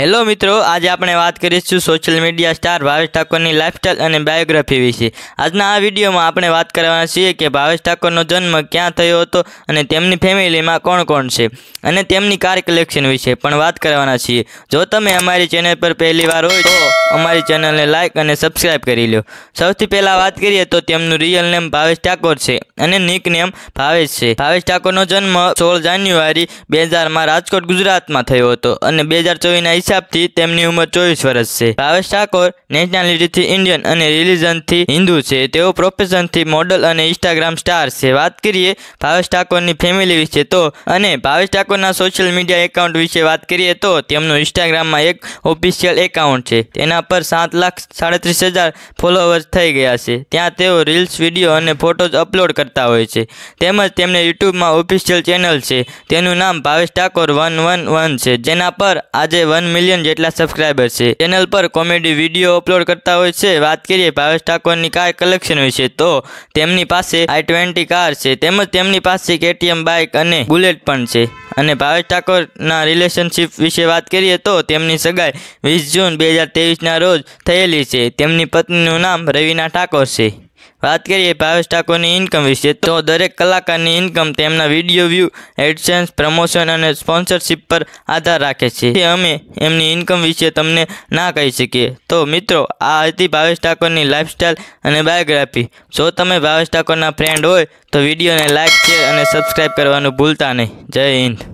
hello મિત્રો આજે આપણે વાત કરીશું સોશિયલ મીડિયા સ્ટાર ભાવેશ ઠાકોરની લાઇફસ્ટાઇલ અને બાયોગ્રાફી વિશે આજના આ વિડીયોમાં આપણે વાત કરવાના છીએ કે ભાવેશ ઠાકોરનો જન્મ ક્યાં થયો હતો અને તેમની ફેમિલીમાં કોણ કોણ છે અને તેમની કાર કલેક્શન વિશે પણ વાત કરવાના છીએ જો તમે અમારી ચેનલ પર પહેલી વાર હોય તો અમારી ચેનલને લાઇક અને સબસ્ક્રાઇબ કરી લો સૌથી પહેલાં વાત કરીએ તો તેમનું રિયલ નેમ ભાવેશ ઠાકોર છે અને નિક નેમ ભાવેશ છે ભાવેશ ઠાકોરનો જન્મ સોળ જાન્યુઆરી બે હજારમાં રાજકોટ ગુજરાતમાં થયો હતો અને બે હજાર ચોવીસના હિસાબથી તેમની ઉંમર ચોવીસ વર્ષ છે ભાવેશ ઠાકોર નેશનાલિટીથી ઇન્ડિયન અને રિલિજનથી હિન્દુ છે તેઓ પ્રોફેશનથી મોડલ અને ઇન્સ્ટાગ્રામ સ્ટાર છે વાત કરીએ ભાવેશ ઠાકોરની ફેમિલી વિશે તો અને ભાવેશ ઠાકોરના સોશિયલ મીડિયા એકાઉન્ટ વિશે વાત કરીએ તો તેમનું ઇન્સ્ટાગ્રામમાં એક ઓફિશિયલ એકાઉન્ટ છે તેના પર સાત લાખ સાડત્રીસ હજાર ફોલોઅર્સ થઈ ગયા છે ત્યાં તેઓ રીલ્સ વિડીયો અને ફોટોઝ અપલોડ કરતા હોય છે તેમજ તેમને યુટ્યુબમાં ઓફિશિયલ ચેનલ છે તેનું નામ Bhavesh Thakor one one one છે જેના પર આજે વન મિલિયન જેટલા સબસ્ક્રાઈબર છે ચેનલ પર કોમેડી વિડીયો અપલોડ કરતા હોય છે વાત કરીએ ભાવેશ ઠાકોરની કાર કલેક્શન વિશે તો તેમની પાસે આઈ ટ્વેન્ટી કાર છે તેમજ તેમની પાસે કેટીએમ બાઇક અને બુલેટ પણ છે અને ભાવેશ ઠાકોરના રિલેશનશિપ વિશે વાત કરીએ તો તેમની સગાઈ વીસ જૂન બે હજાર તેવીસના રોજ થયેલી છે તેમની પત્નીનું નામ રવિના ઠાકોર છે વાત કરીએ ભાવેશ ઠાકોરની ઇન્કમ વિશે તો દરેક કલાકારની ઇન્કમ તેમના વિડીયો વ્યૂ એડસેન્સ પ્રમોશન અને સ્પોન્સરશિપ પર આધાર રાખે છે અમે એમની ઇન્કમ વિશે તમને ના કહી શકીએ તો મિત્રો આ હતી ભાવેશ ઠાકોરની લાઇફસ્ટાઇલ અને બાયોગ્રાફી જો તમે ભાવેશ ઠાકોરના ફ્રેન્ડ હોય તો વિડીયોને લાઇક શેર અને સબસ્ક્રાઈબ કરવાનું ભૂલતા નહીં જય હિન્દ